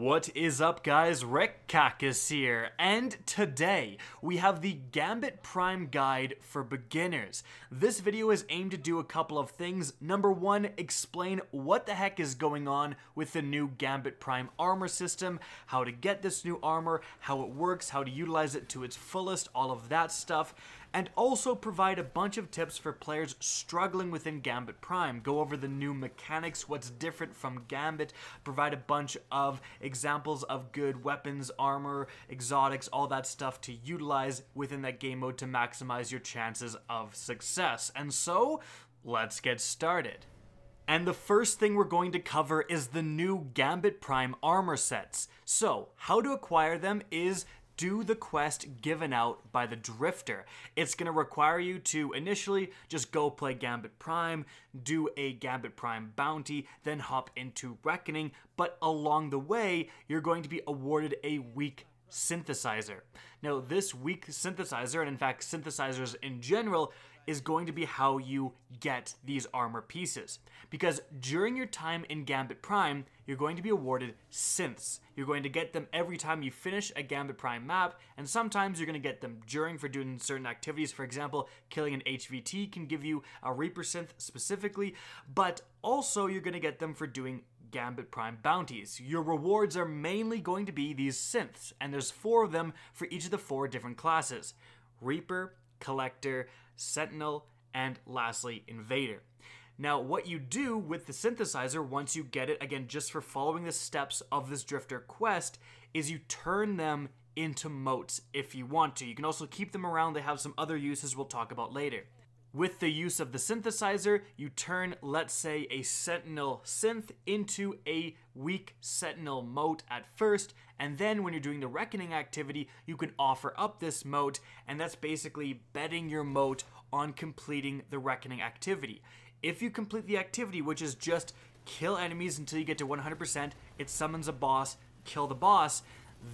What is up guys, Rekcac here, and today we have the Gambit Prime Guide for Beginners. This video is aimed to do a couple of things. Number one, explain what the heck is going on with the new Gambit Prime armor system, how to get this new armor, how it works, how to utilize it to its fullest, all of that stuff and also provide a bunch of tips for players struggling within Gambit Prime, go over the new mechanics, what's different from Gambit, provide a bunch of examples of good weapons, armor, exotics, all that stuff to utilize within that game mode to maximize your chances of success. And so, let's get started. And the first thing we're going to cover is the new Gambit Prime armor sets. So, how to acquire them is do the quest given out by the Drifter. It's going to require you to initially just go play Gambit Prime, do a Gambit Prime bounty, then hop into Reckoning, but along the way, you're going to be awarded a week synthesizer. Now, this weak synthesizer, and in fact synthesizers in general, is going to be how you get these armor pieces. Because during your time in Gambit Prime, you're going to be awarded synths. You're going to get them every time you finish a Gambit Prime map, and sometimes you're going to get them during for doing certain activities. For example, killing an HVT can give you a Reaper synth specifically, but also you're going to get them for doing Gambit Prime bounties. Your rewards are mainly going to be these synths, and there's four of them for each of the four different classes Reaper, Collector, Sentinel, and lastly, Invader. Now, what you do with the synthesizer once you get it, again, just for following the steps of this Drifter quest, is you turn them into motes if you want to. You can also keep them around, they have some other uses we'll talk about later. With the use of the synthesizer, you turn, let's say, a Sentinel synth into a weak Sentinel moat at first, and then when you're doing the Reckoning activity, you can offer up this moat, and that's basically betting your moat on completing the Reckoning activity. If you complete the activity, which is just kill enemies until you get to 100%, it summons a boss, kill the boss,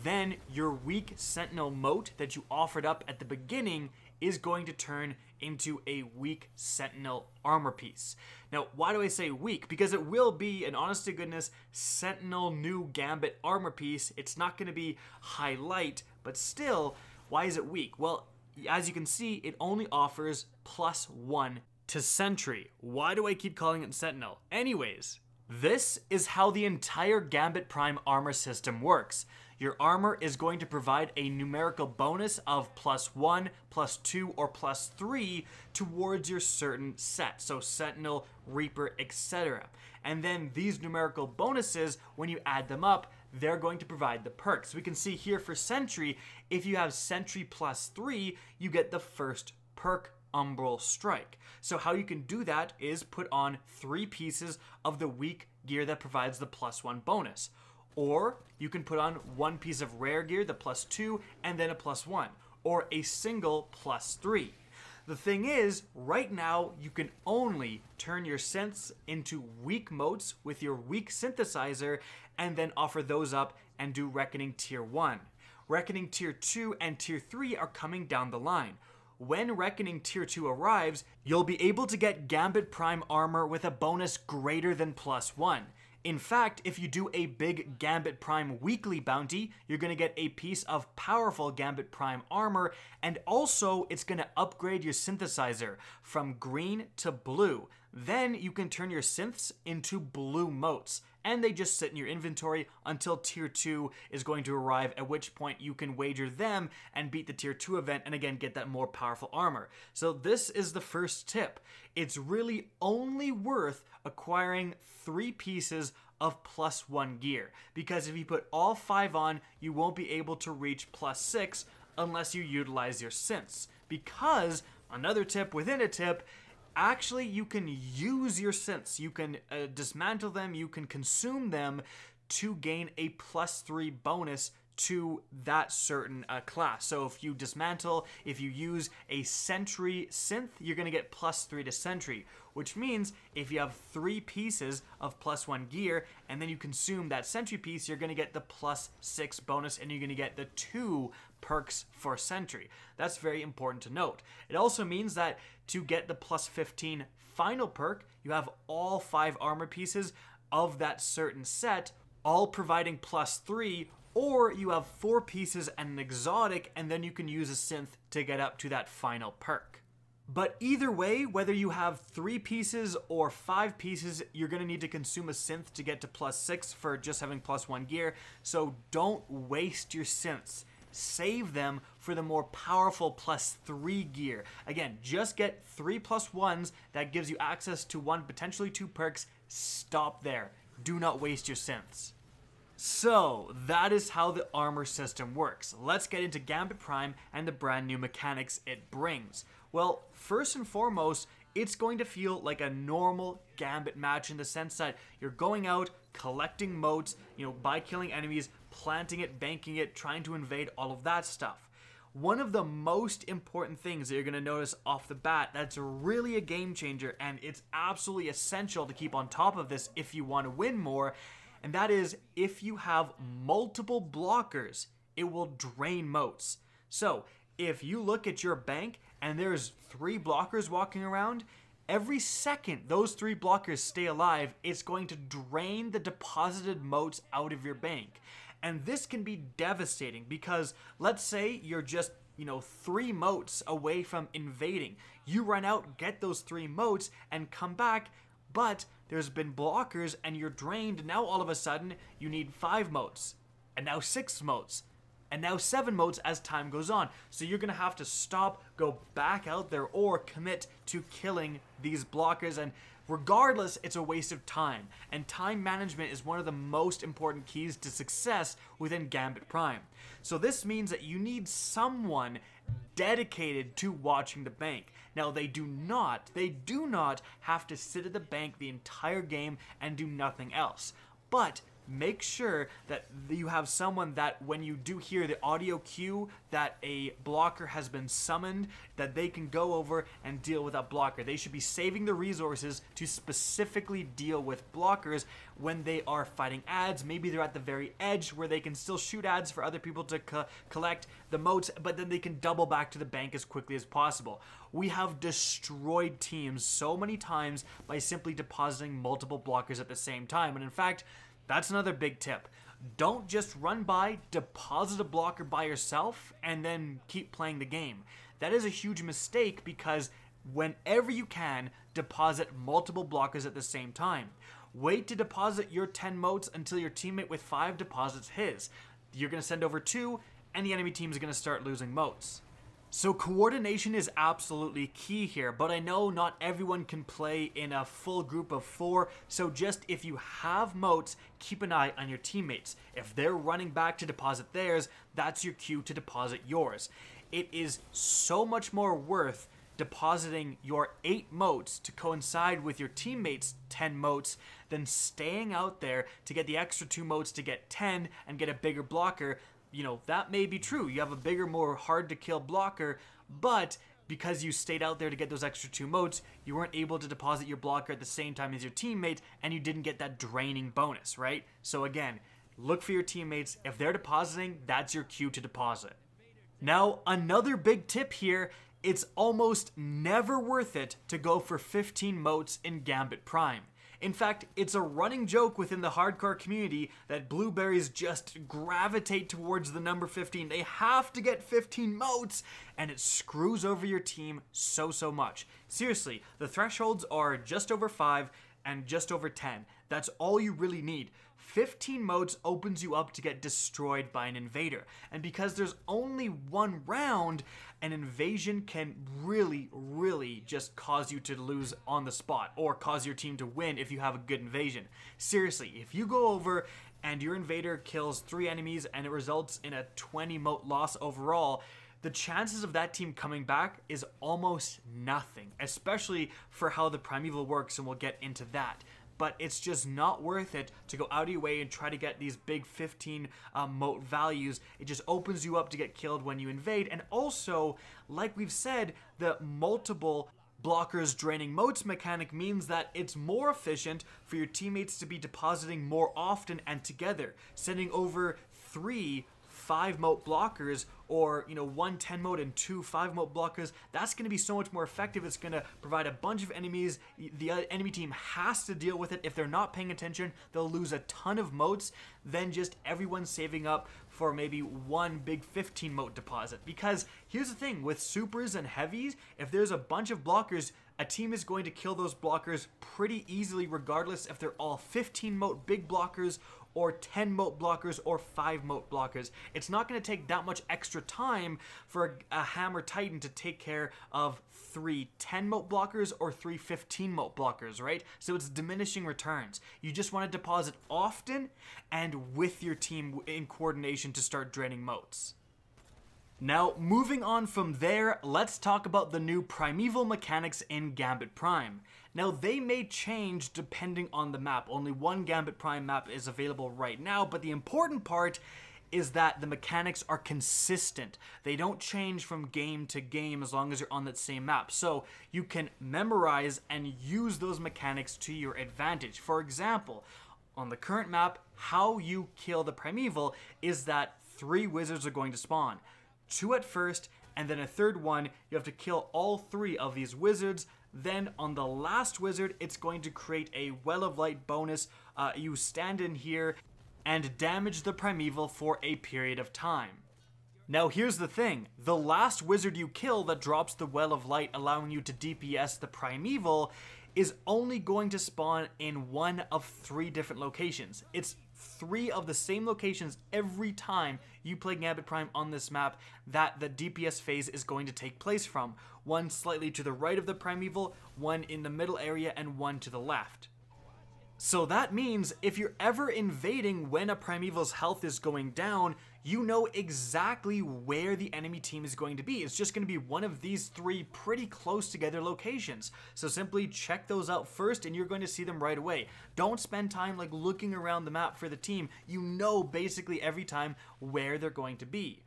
then your weak Sentinel moat that you offered up at the beginning is going to turn into a weak Sentinel armor piece. Now, why do I say weak? Because it will be an honest to goodness Sentinel new Gambit armor piece. It's not going to be high light, but still, why is it weak? Well, as you can see, it only offers plus one to Sentry. Why do I keep calling it Sentinel? Anyways, this is how the entire Gambit Prime armor system works. Your armor is going to provide a numerical bonus of plus one, plus two, or plus three towards your certain set. So Sentinel, Reaper, etc. And then these numerical bonuses, when you add them up, they're going to provide the perks. We can see here for Sentry, if you have Sentry plus three, you get the first perk Umbral Strike. So how you can do that is put on three pieces of the weak gear that provides the plus one bonus. Or you can put on one piece of rare gear, the plus two, and then a plus one, or a single plus three. The thing is, right now, you can only turn your synths into weak motes with your weak synthesizer and then offer those up and do Reckoning Tier 1. Reckoning Tier 2 and Tier 3 are coming down the line. When Reckoning Tier 2 arrives, you'll be able to get Gambit Prime armor with a bonus greater than plus 1. In fact, if you do a big Gambit Prime weekly bounty, you're going to get a piece of powerful Gambit Prime armor, and also it's going to upgrade your synthesizer from green to blue. Then you can turn your synths into blue motes, and they just sit in your inventory until tier 2 is going to arrive, at which point you can wager them and beat the tier 2 event and again get that more powerful armor. So, this is the first tip. It's really only worth acquiring three pieces of plus one gear because if you put all five on, you won't be able to reach plus six unless you utilize your synths. Because another tip within a tip actually you can use your synths. You can uh, dismantle them, you can consume them to gain a plus three bonus to that certain uh, class. So if you dismantle, if you use a sentry synth, you're gonna get plus three to sentry, which means if you have three pieces of plus one gear and then you consume that sentry piece, you're gonna get the plus six bonus and you're gonna get the two perks for Sentry. That's very important to note. It also means that to get the plus 15 final perk, you have all five armor pieces of that certain set, all providing plus three, or you have four pieces and an exotic, and then you can use a synth to get up to that final perk. But either way, whether you have three pieces or five pieces, you're gonna need to consume a synth to get to plus six for just having plus one gear. So don't waste your synths save them for the more powerful plus three gear. Again, just get three plus ones. That gives you access to one, potentially two perks. Stop there. Do not waste your synths. So, that is how the armor system works. Let's get into Gambit Prime and the brand new mechanics it brings. Well, first and foremost, it's going to feel like a normal Gambit match in the sense that you're going out, collecting motes, you know, by killing enemies, planting it, banking it, trying to invade, all of that stuff. One of the most important things that you're going to notice off the bat that's really a game changer and it's absolutely essential to keep on top of this if you want to win more, and that is if you have multiple blockers, it will drain moats. So, if you look at your bank and there's three blockers walking around, every second those three blockers stay alive, it's going to drain the deposited moats out of your bank. And this can be devastating because let's say you're just you know, three moats away from invading. You run out, get those three moats, and come back, but there's been blockers and you're drained. Now all of a sudden, you need five moats, and now six moats, and now seven moats as time goes on. So you're gonna have to stop, go back out there, or commit to killing these blockers. And Regardless, it's a waste of time, and time management is one of the most important keys to success within Gambit Prime. So this means that you need someone dedicated to watching the bank. Now they do not, they do not have to sit at the bank the entire game and do nothing else. But make sure that you have someone that when you do hear the audio cue that a blocker has been summoned, that they can go over and deal with that blocker. They should be saving the resources to specifically deal with blockers when they are fighting ads. Maybe they're at the very edge where they can still shoot ads for other people to co collect the moats, but then they can double back to the bank as quickly as possible. We have destroyed teams so many times by simply depositing multiple blockers at the same time. And in fact, that's another big tip. Don't just run by, deposit a blocker by yourself, and then keep playing the game. That is a huge mistake because whenever you can, deposit multiple blockers at the same time. Wait to deposit your 10 motes until your teammate with 5 deposits his. You're going to send over 2, and the enemy team is going to start losing motes. So coordination is absolutely key here, but I know not everyone can play in a full group of four, so just if you have moats, keep an eye on your teammates. If they're running back to deposit theirs, that's your cue to deposit yours. It is so much more worth depositing your eight moats to coincide with your teammates' 10 moats than staying out there to get the extra two moats to get 10 and get a bigger blocker you know, that may be true. You have a bigger, more hard to kill blocker, but because you stayed out there to get those extra two moats, you weren't able to deposit your blocker at the same time as your teammate, and you didn't get that draining bonus, right? So again, look for your teammates. If they're depositing, that's your cue to deposit. Now, another big tip here, it's almost never worth it to go for 15 moats in Gambit Prime. In fact, it's a running joke within the hardcore community that blueberries just gravitate towards the number 15. They have to get 15 moats, and it screws over your team so, so much. Seriously, the thresholds are just over 5 and just over 10. That's all you really need. 15 modes opens you up to get destroyed by an invader. And because there's only one round, an invasion can really, really just cause you to lose on the spot or cause your team to win if you have a good invasion. Seriously, if you go over and your invader kills three enemies and it results in a 20 mote loss overall, the chances of that team coming back is almost nothing, especially for how the primeval works, and we'll get into that but it's just not worth it to go out of your way and try to get these big 15 um, moat values. It just opens you up to get killed when you invade. And also, like we've said, the multiple blockers draining moats mechanic means that it's more efficient for your teammates to be depositing more often and together, sending over three five moat blockers or you know one 10 mode and two 5 mode blockers, that's going to be so much more effective. It's going to provide a bunch of enemies. The enemy team has to deal with it. If they're not paying attention, they'll lose a ton of moats than just everyone saving up for maybe one big 15 moat deposit. Because here's the thing, with supers and heavies, if there's a bunch of blockers, a team is going to kill those blockers pretty easily regardless if they're all 15 moat big blockers or 10 moat blockers or 5 moat blockers. It's not going to take that much extra time for a, a, Hammer Titan to take care of 3 10 moat blockers or 3 15 moat blockers, right? So it's diminishing returns. You just want to deposit often and with your team in coordination to start draining moats. Now, moving on from there, let's talk about the new primeval mechanics in Gambit Prime. Now, they may change depending on the map. Only one Gambit Prime map is available right now, but the important part is that the mechanics are consistent. They don't change from game to game as long as you're on that same map. So you can memorize and use those mechanics to your advantage. For example, on the current map, how you kill the primeval is that three wizards are going to spawn two at first, and then a third one. You have to kill all three of these wizards. Then on the last wizard, it's going to create a Well of Light bonus. Uh, you stand in here and damage the primeval for a period of time. Now here's the thing, the last wizard you kill that drops the Well of Light allowing you to DPS the primeval is only going to spawn in one of three different locations. It's three of the same locations every time you play Gambit Prime on this map that the DPS phase is going to take place from. One slightly to the right of the Primeval, one in the middle area, and one to the left. So that means if you're ever invading when a Primeval's health is going down, you know exactly where the enemy team is going to be. It's just going to be one of these three pretty close together locations. So simply check those out first and you're going to see them right away. Don't spend time like looking around the map for the team. You know basically every time where they're going to be.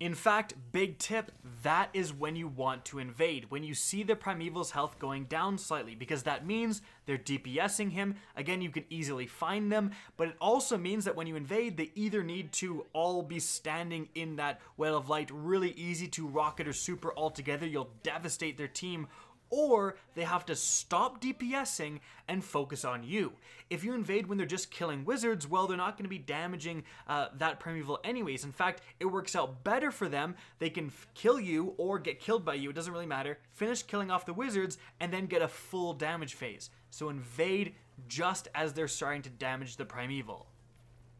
In fact, big tip, that is when you want to invade, when you see the Primeval's health going down slightly, because that means they're DPSing him. Again, you can easily find them, but it also means that when you invade, they either need to all be standing in that Well of Light, really easy to rocket or super all together. You'll devastate their team, or they have to stop DPSing and focus on you. If you invade when they're just killing wizards, well, they're not going to be damaging uh, that primeval anyways. In fact, it works out better for them. They can kill you or get killed by you, it doesn't really matter. Finish killing off the wizards and then get a full damage phase. So invade just as they're starting to damage the primeval.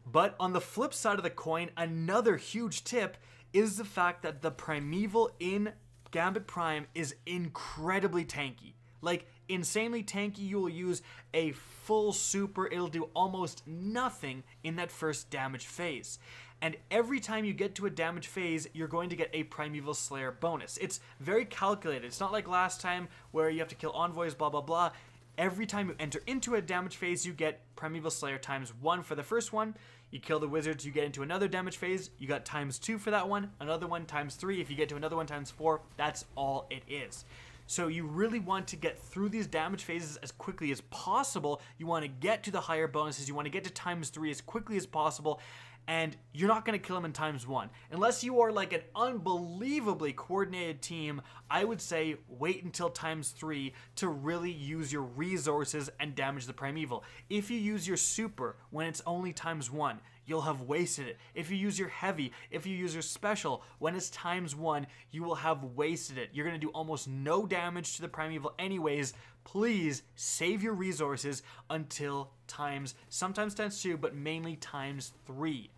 But on the flip side of the coin, another huge tip is the fact that the primeval in Gambit Prime is incredibly tanky. Like, insanely tanky, you will use a full super, it'll do almost nothing in that first damage phase. And every time you get to a damage phase, you're going to get a Primeval Slayer bonus. It's very calculated. It's not like last time where you have to kill envoys, blah, blah, blah. Every time you enter into a damage phase, you get Primeval Slayer times one for the first one, you kill the wizards, you get into another damage phase. You got times two for that one, another one times three. If you get to another one times four, that's all it is. So you really want to get through these damage phases as quickly as possible. You want to get to the higher bonuses. You want to get to times three as quickly as possible and you're not going to kill him in times one. Unless you are like an unbelievably coordinated team, I would say wait until times three to really use your resources and damage the primeval. If you use your super when it's only times one, you'll have wasted it. If you use your heavy, if you use your special, when it's times one, you will have wasted it. You're gonna do almost no damage to the primeval anyways, please save your resources until times, sometimes times two, but mainly times three.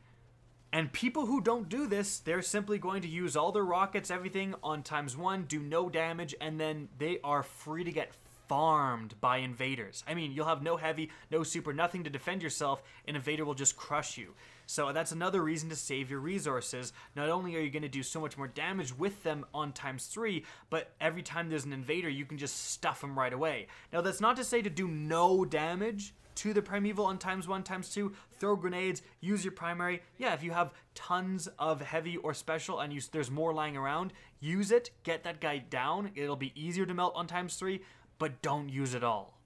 And people who don't do this, they're simply going to use all their rockets, everything on times one, do no damage, and then they are free to get farmed by invaders. I mean, you'll have no heavy, no super, nothing to defend yourself. An invader will just crush you. So that's another reason to save your resources. Not only are you going to do so much more damage with them on times three, but every time there's an invader, you can just stuff them right away. Now that's not to say to do no damage, to the primeval on times one, times two, throw grenades, use your primary. Yeah, if you have tons of heavy or special and you, there's more lying around, use it, get that guy down. It'll be easier to melt on times three, but don't use it all.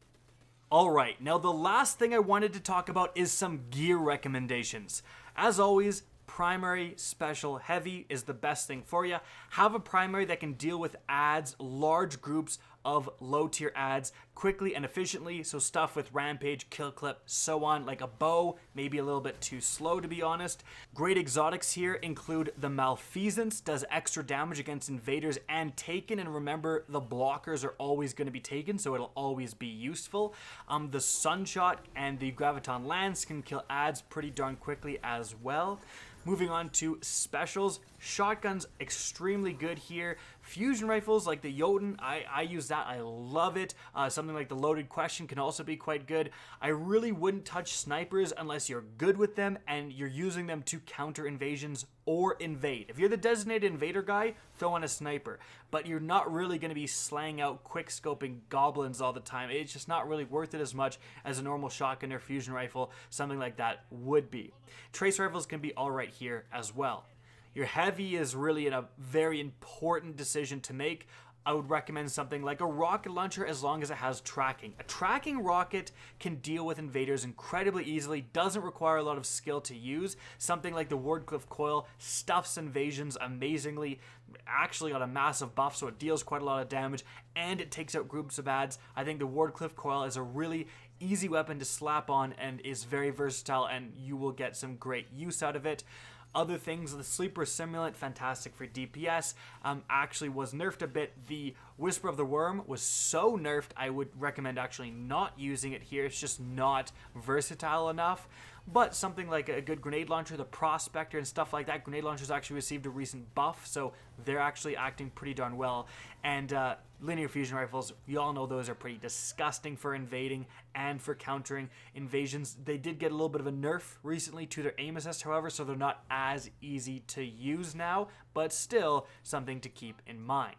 Alright, now the last thing I wanted to talk about is some gear recommendations. As always, primary, special, heavy is the best thing for you. Have a primary that can deal with ads, large groups, of low tier ads quickly and efficiently. So stuff with Rampage, Kill Clip, so on, like a bow, maybe a little bit too slow to be honest. Great exotics here include the Malfeasance, does extra damage against invaders and taken. And remember, the blockers are always going to be taken, so it'll always be useful. Um, the Sunshot and the Graviton Lance can kill ads pretty darn quickly as well. Moving on to specials, Shotguns, extremely good here. Fusion rifles like the Jotun, I, I use that. I love it. Uh, something like the Loaded Question can also be quite good. I really wouldn't touch snipers unless you're good with them and you're using them to counter invasions or invade. If you're the designated invader guy, throw on a sniper. But you're not really going to be slaying out quick scoping goblins all the time. It's just not really worth it as much as a normal shotgun or fusion rifle, something like that would be. Trace rifles can be alright here as well. Your heavy is really a very important decision to make. I would recommend something like a rocket launcher as long as it has tracking. A tracking rocket can deal with invaders incredibly easily, doesn't require a lot of skill to use. Something like the Wardcliffe Coil stuffs invasions amazingly, actually got a massive buff, so it deals quite a lot of damage, and it takes out groups of ads. I think the Wardcliffe Coil is a really easy weapon to slap on and is very versatile, and you will get some great use out of it other things. The Sleeper Simulant, fantastic for DPS, um, actually was nerfed a bit. The Whisper of the Worm was so nerfed, I would recommend actually not using it here. It's just not versatile enough. But something like a good grenade launcher, the Prospector and stuff like that, grenade launchers actually received a recent buff, so they're actually acting pretty darn well. And uh, linear fusion rifles, you all know those are pretty disgusting for invading and for countering invasions. They did get a little bit of a nerf recently to their aim assist, however, so they're not as easy to use now, but still something to keep in mind.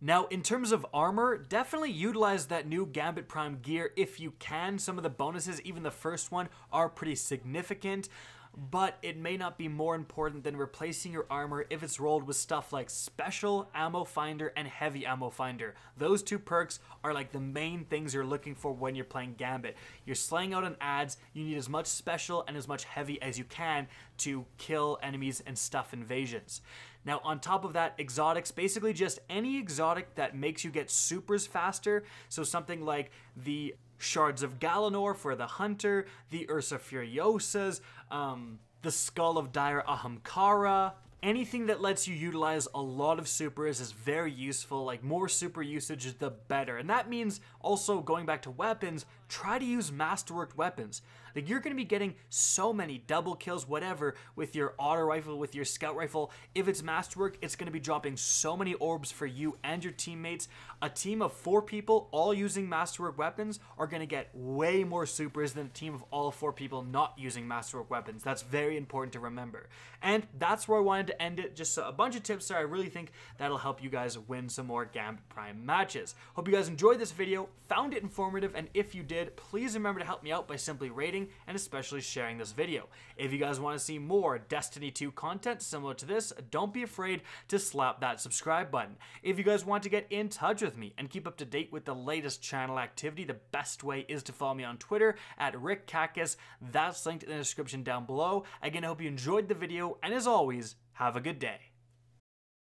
Now, in terms of armor, definitely utilize that new Gambit Prime gear if you can. Some of the bonuses, even the first one, are pretty significant, but it may not be more important than replacing your armor if it's rolled with stuff like Special Ammo Finder and Heavy Ammo Finder. Those two perks are like the main things you're looking for when you're playing Gambit. You're slaying out on ads, you need as much Special and as much Heavy as you can to kill enemies and stuff invasions. Now, on top of that, exotics, basically just any exotic that makes you get supers faster. So something like the Shards of Galanor for the Hunter, the Ursa Furiosas, um, the Skull of Dire Ahamkara, Anything that lets you utilize a lot of supers is very useful, like more super usage the better. And that means also going back to weapons, try to use masterworked weapons. Like you're going to be getting so many double kills, whatever, with your auto rifle, with your scout rifle. If it's masterwork, it's going to be dropping so many orbs for you and your teammates. A team of four people, all using masterwork weapons, are going to get way more supers than a team of all four people not using masterwork weapons. That's very important to remember. And that's where I wanted to end it. Just a bunch of tips there. I really think that'll help you guys win some more Gambit Prime matches. Hope you guys enjoyed this video, found it informative, and if you did, please remember to help me out by simply rating, and especially sharing this video. If you guys want to see more Destiny 2 content similar to this, don't be afraid to slap that subscribe button. If you guys want to get in touch with me and keep up to date with the latest channel activity, the best way is to follow me on Twitter at Rick That's linked in the description down below. Again, I hope you enjoyed the video, and as always, have a good day.